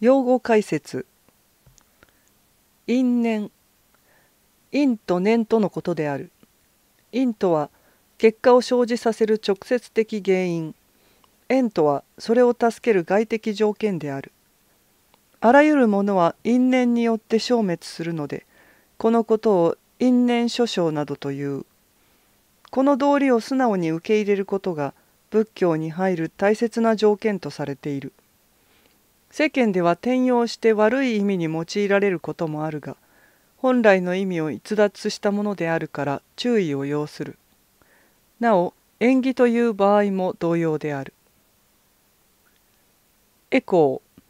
用語解説因年因と念とのことである因とは結果を生じさせる直接的原因縁とはそれを助ける外的条件であるあらゆるものは因縁によって消滅するのでこのことを因縁諸生などというこの道理を素直に受け入れることが仏教に入る大切な条件とされている世間では転用して悪い意味に用いられることもあるが本来の意味を逸脱したものであるから注意を要するなお縁起という場合も同様であるエコー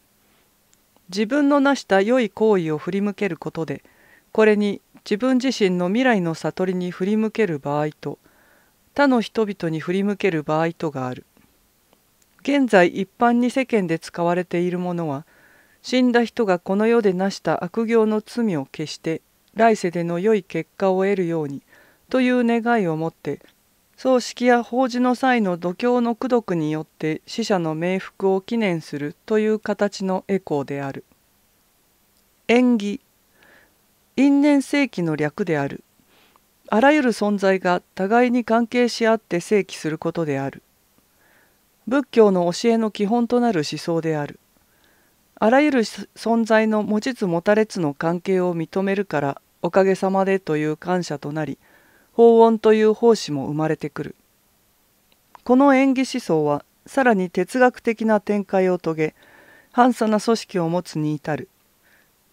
自分のなした良い行為を振り向けることでこれに自分自身の未来の悟りに振り向ける場合と他の人々に振り向ける場合とがある現在一般に世間で使われているものは死んだ人がこの世で成した悪行の罪を消して来世での良い結果を得るようにという願いを持って葬式や法事の際の度胸の功徳によって死者の冥福を祈念するという形のエコーである縁起因縁世紀の略であるあらゆる存在が互いに関係し合って世紀することである仏教の教えの基本となる思想であるあらゆる存在の持ちつ持たれつの関係を認めるからおかげさまでという感謝となり法音という奉仕も生まれてくるこの演技思想はさらに哲学的な展開を遂げ反差な組織を持つに至る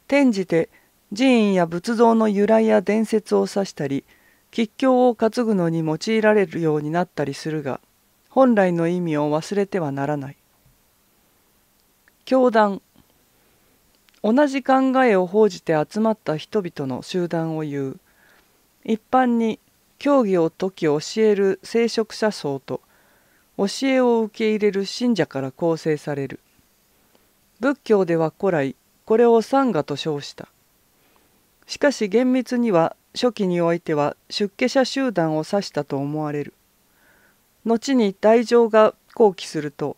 転じて寺院や仏像の由来や伝説を指したり吉凶を担ぐのに用いられるようになったりするが本来の意味を忘れてはならない。教団同じ考えを報じて集まった人々の集団を言う一般に教義を説き教える聖職者層と教えを受け入れる信者から構成される仏教では古来これを三河と称したしかし厳密には初期においては出家者集団を指したと思われる後に大乗が好期すると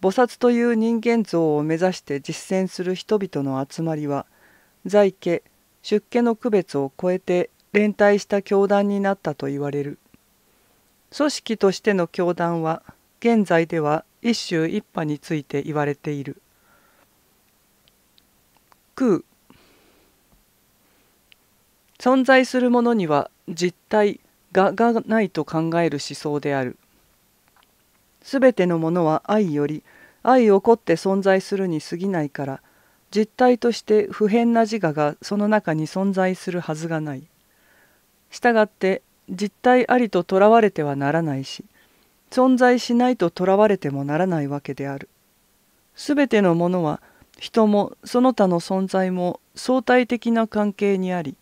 菩薩という人間像を目指して実践する人々の集まりは在家出家の区別を超えて連帯した教団になったと言われる組織としての教団は現在では一種一派について言われている空存在するものには実体ががないと考える思想であるすべてのものは愛より愛をこって存在するに過ぎないから実体として不変な自我がその中に存在するはずがない。したがって実体ありととらわれてはならないし存在しないととらわれてもならないわけである。すべてのものは人もその他の存在も相対的な関係にあり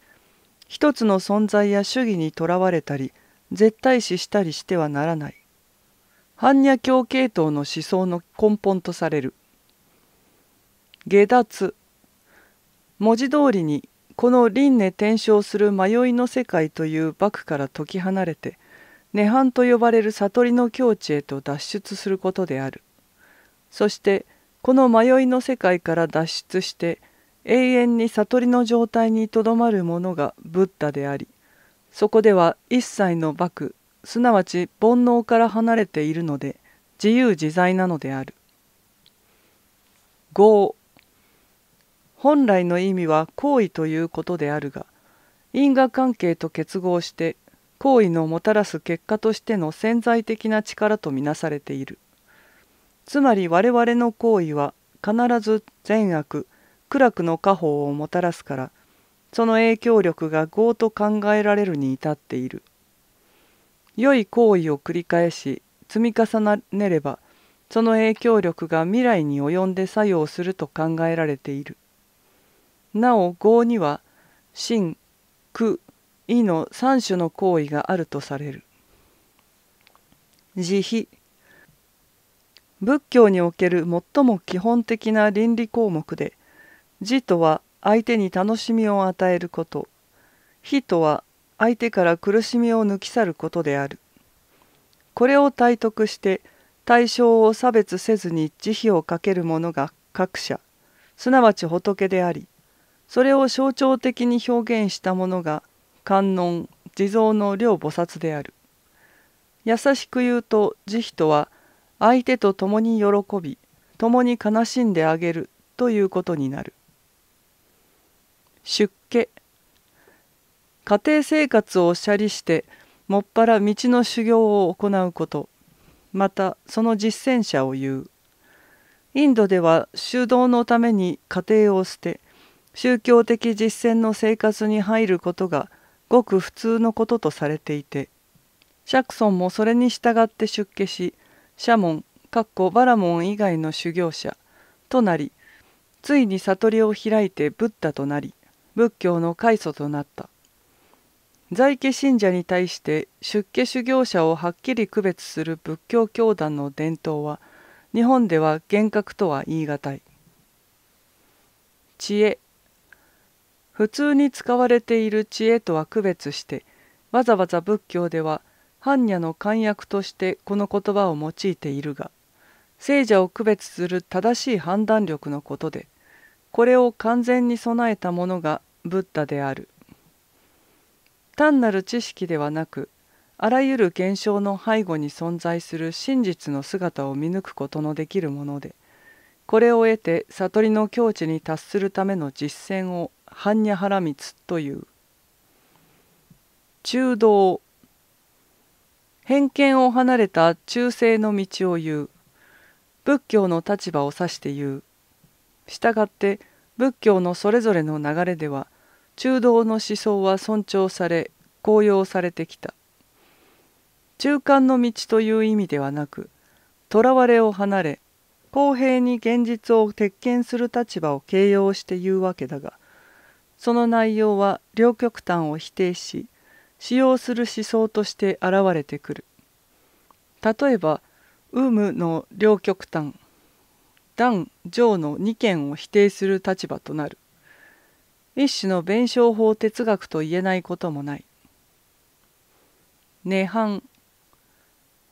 一つの存在や主義にとらわれたり絶対視したりしてはならない。般若教系統の思想の根本とされる下脱文字通りにこの輪廻転生する迷いの世界という幕から解き離れて涅槃と呼ばれる悟りの境地へと脱出することであるそしてこの迷いの世界から脱出して永遠に悟りの状態にとどまるものがブッダでありそこでは一切の幕すなわち煩悩から離れているので自由自在なのである。5本来の意味は行為ということであるが因果関係と結合して行為のもたらす結果としての潜在的な力とみなされている。つまり我々の行為は必ず善悪苦楽の家宝をもたらすからその影響力が業と考えられるに至っている。良い行為を繰り返し積み重ねればその影響力が未来に及んで作用すると考えられている。なお業には真、苦、意の三種の行為があるとされる。慈悲仏教における最も基本的な倫理項目で慈とは相手に楽しみを与えること、非とは相手から苦しみを抜き去ることである。これを体得して対象を差別せずに慈悲をかける者が各者すなわち仏でありそれを象徴的に表現したものが観音地蔵の両菩薩である優しく言うと慈悲とは相手と共に喜び共に悲しんであげるということになる出家家庭生活をおしゃりしてもっぱら道の修行を行うことまたその実践者を言うインドでは修道のために家庭を捨て宗教的実践の生活に入ることがごく普通のこととされていてシャクソンもそれに従って出家しシャモンかっこバラモン以外の修行者となりついに悟りを開いてブッダとなり仏教の開祖となった在家信者に対して出家修行者をはっきり区別する仏教教団の伝統は日本では厳格とは言い難い知恵普通に使われている知恵とは区別してわざわざ仏教では般若の漢訳としてこの言葉を用いているが聖者を区別する正しい判断力のことでこれを完全に備えたものがブッダである。単なる知識ではなくあらゆる現象の背後に存在する真実の姿を見抜くことのできるものでこれを得て悟りの境地に達するための実践を般若波羅蜜という中道偏見を離れた中性の道を言う仏教の立場を指して言う従って仏教のそれぞれの流れでは中道の思想は尊重され高揚されてきた中間の道という意味ではなくとらわれを離れ公平に現実を鉄拳する立場を形容して言うわけだがその内容は両極端を否定し使用する思想として現れてくる例えば「有無」の両極端「男女の2件を否定する立場となる一種の弁証法哲学と言えないこともない。涅槃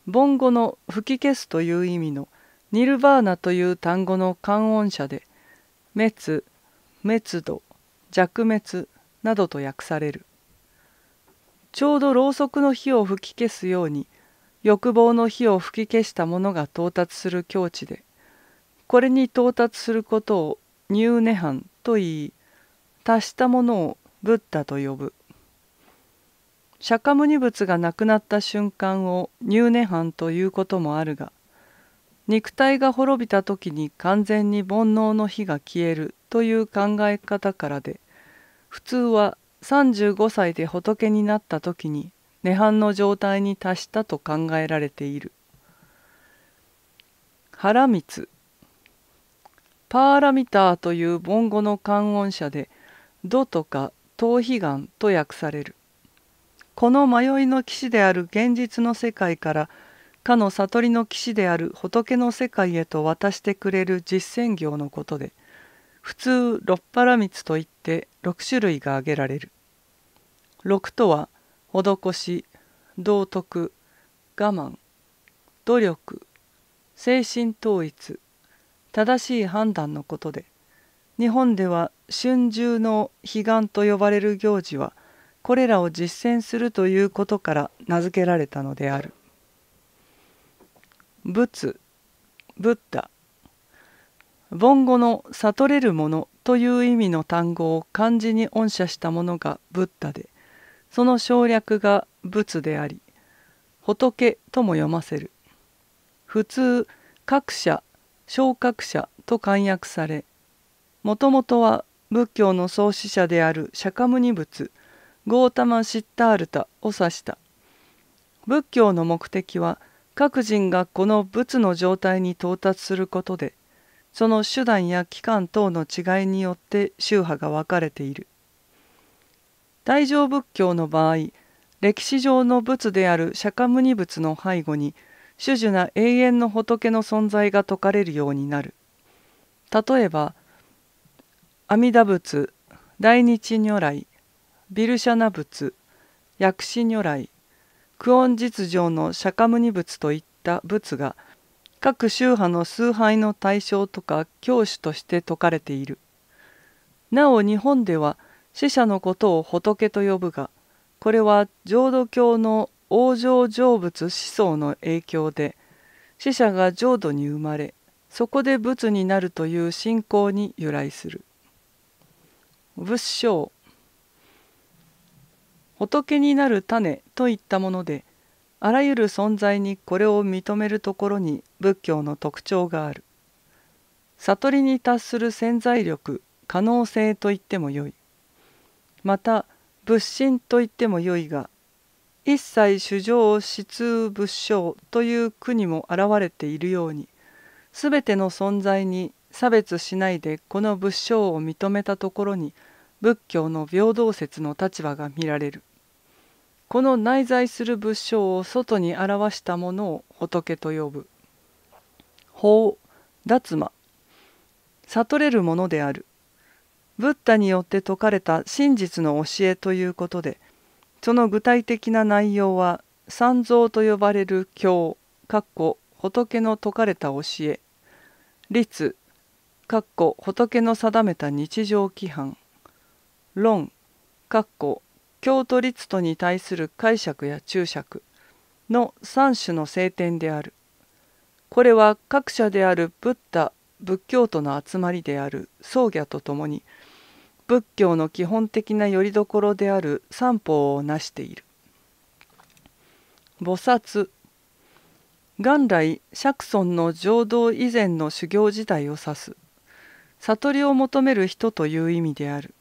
ン語の「吹き消す」という意味の「ニルバーナ」という単語の観音者で「滅」「滅度」「弱滅」などと訳されるちょうどろうそくの火を吹き消すように欲望の火を吹き消したものが到達する境地でこれに到達することを「ニューネハン」と言い達したものをブッダと呼ぶ釈迦牟尼仏が亡くなった瞬間を入涅槃ということもあるが肉体が滅びた時に完全に煩悩の火が消えるという考え方からで普通は35歳で仏になった時に涅槃の状態に達したと考えられている。原光パーラミターという梵語の観音者で土とか頭皮眼と訳されるこの迷いの騎士である現実の世界からかの悟りの騎士である仏の世界へと渡してくれる実践業のことで普通六波羅蜜といって6種類が挙げられる6とは施し道徳我慢努力精神統一正しい判断のことで日本では春秋の彼岸と呼ばれる行事はこれらを実践するということから名付けられたのである仏ブッダ梵語の悟れるものという意味の単語を漢字に恩赦したものがブッダでその省略が仏であり仏とも読ませる普通各社昇格者と簡約されもともとは仏教の創始者である釈迦牟尼仏ゴータマ・シッタールタを指した仏教の目的は各人がこの仏の状態に到達することでその手段や期間等の違いによって宗派が分かれている大乗仏教の場合歴史上の仏である釈迦牟尼仏の背後に主樹な永遠の仏の存在が説かれるようになる例えば阿弥陀仏大日如来ビルシャナ仏薬師如来久遠実情の釈迦牟尼仏といった仏が各宗派の崇拝の対象とか教師として説かれているなお日本では死者のことを仏と呼ぶがこれは浄土教の往生成仏思想の影響で死者が浄土に生まれそこで仏になるという信仰に由来する。仏性仏になる種といったものであらゆる存在にこれを認めるところに仏教の特徴がある悟りに達する潜在力可能性と言ってもよいまた仏心と言ってもよいが一切主上思通仏性という句にも現れているように全ての存在に差別しないでこの仏性を認めたところに仏教の平等説の立場が見られるこの内在する仏性を外に表したものを仏と呼ぶ法脱魔悟れるものであるブッダによって説かれた真実の教えということでその具体的な内容は三蔵と呼ばれる教かっこ仏の説かれた教え律かっこ仏の定めた日常規範論かっこ京都律とに対する解釈や注釈の三種の聖典であるこれは各社であるブッダ仏教徒の集まりである僧侶とともに仏教の基本的な拠り所である三法を成している菩薩元来釈尊の浄土以前の修行時代を指す悟りを求める人という意味である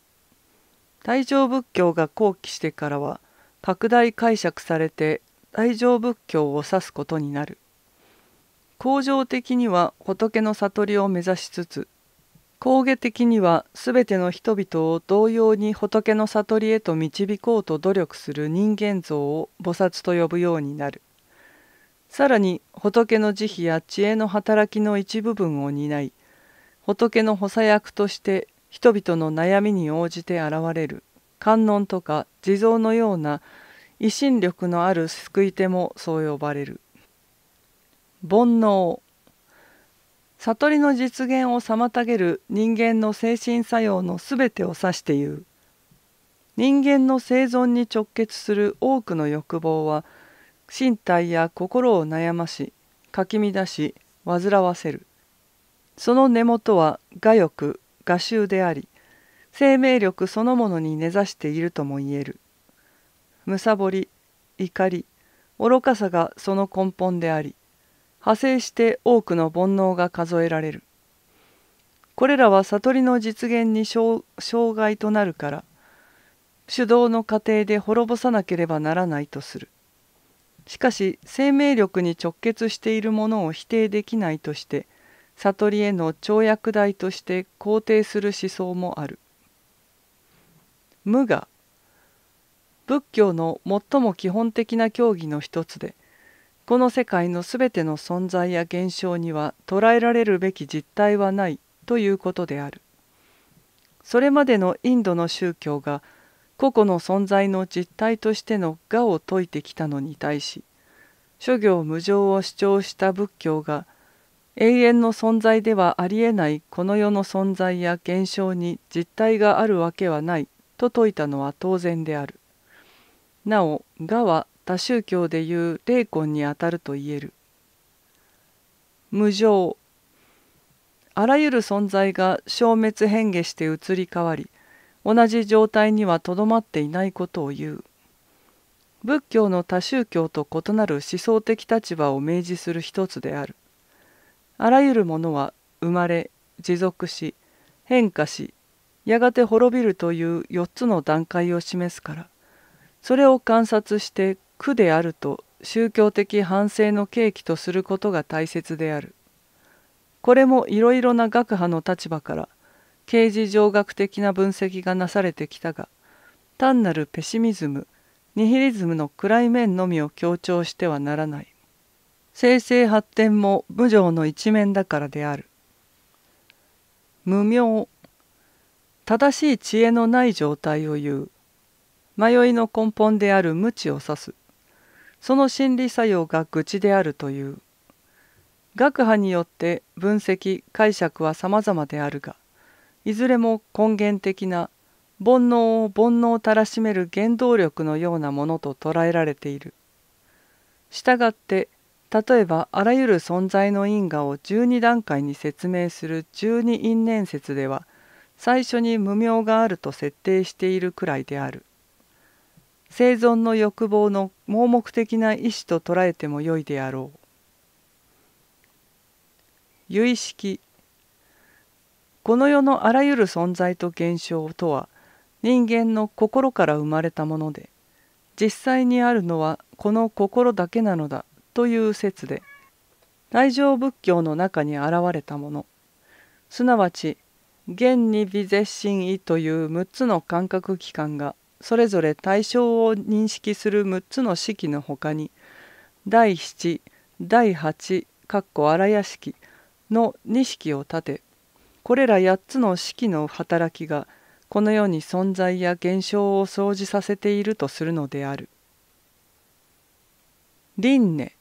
大乗仏教が後期してからは拡大解釈されて大乗仏教を指すことになる恒常的には仏の悟りを目指しつつ工芸的には全ての人々を同様に仏の悟りへと導こうと努力する人間像を菩薩と呼ぶようになるさらに仏の慈悲や知恵の働きの一部分を担い仏の補佐役として人々の悩みに応じて現れる観音とか地蔵のような維新力のある救い手もそう呼ばれる煩悩悟りの実現を妨げる人間の精神作用のすべてを指して言う人間の生存に直結する多くの欲望は身体や心を悩ましかき乱し煩わせるその根元は我欲我臭であり生命力そのものに根ざしているとも言える貪り怒り愚かさがその根本であり派生して多くの煩悩が数えられるこれらは悟りの実現に障害となるから主導の過程で滅ぼさなければならないとするしかし生命力に直結しているものを否定できないとして悟りへの跳躍台として肯定する思想もある無我仏教の最も基本的な教義の一つでこの世界の全ての存在や現象には捉えられるべき実態はないということであるそれまでのインドの宗教が個々の存在の実態としての我を説いてきたのに対し諸行無常を主張した仏教が永遠の存在ではありえないこの世の存在や現象に実体があるわけはないと説いたのは当然である。なお「我」は多宗教でいう霊魂にあたると言える。無常あらゆる存在が消滅変化して移り変わり同じ状態にはとどまっていないことを言う。仏教の多宗教と異なる思想的立場を明示する一つである。あらゆるものは生まれ持続し変化しやがて滅びるという4つの段階を示すからそれを観察して苦であると宗教的反省の契機とすることが大切である。これもいろいろな学派の立場から刑事上学的な分析がなされてきたが単なるペシミズムニヒリズムの暗い面のみを強調してはならない。生成発展も無常の一面だからである無明正しい知恵のない状態を言う迷いの根本である無知を指すその心理作用が愚痴であるという学派によって分析解釈は様々であるがいずれも根源的な煩悩を煩悩たらしめる原動力のようなものと捉えられている。したがって例えばあらゆる存在の因果を12段階に説明する十二因縁説では最初に無明があると設定しているくらいである生存の欲望の盲目的な意志と捉えてもよいであろう由意識この世のあらゆる存在と現象とは人間の心から生まれたもので実際にあるのはこの心だけなのだという説で内情仏教の中に現れたものすなわち現に微絶心意という6つの感覚器官がそれぞれ対象を認識する6つの式のほかに第7第8かっこ荒屋式の2式を立てこれら8つの式の働きがこの世に存在や現象を生じさせているとするのである。輪廻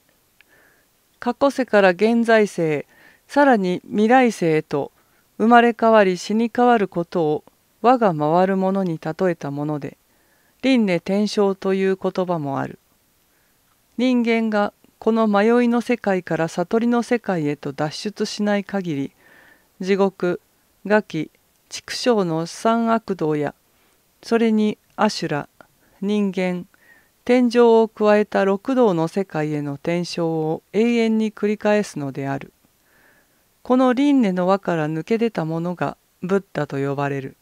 過去世から現在世さらに未来世へと生まれ変わり死に変わることを我が回るものに例えたもので輪廻転生という言葉もある人間がこの迷いの世界から悟りの世界へと脱出しない限り地獄餓鬼畜生の三悪道やそれにシ修羅人間天井を加えた六道の世界への転生を永遠に繰り返すのであるこの輪廻の輪から抜け出たものがブッダと呼ばれる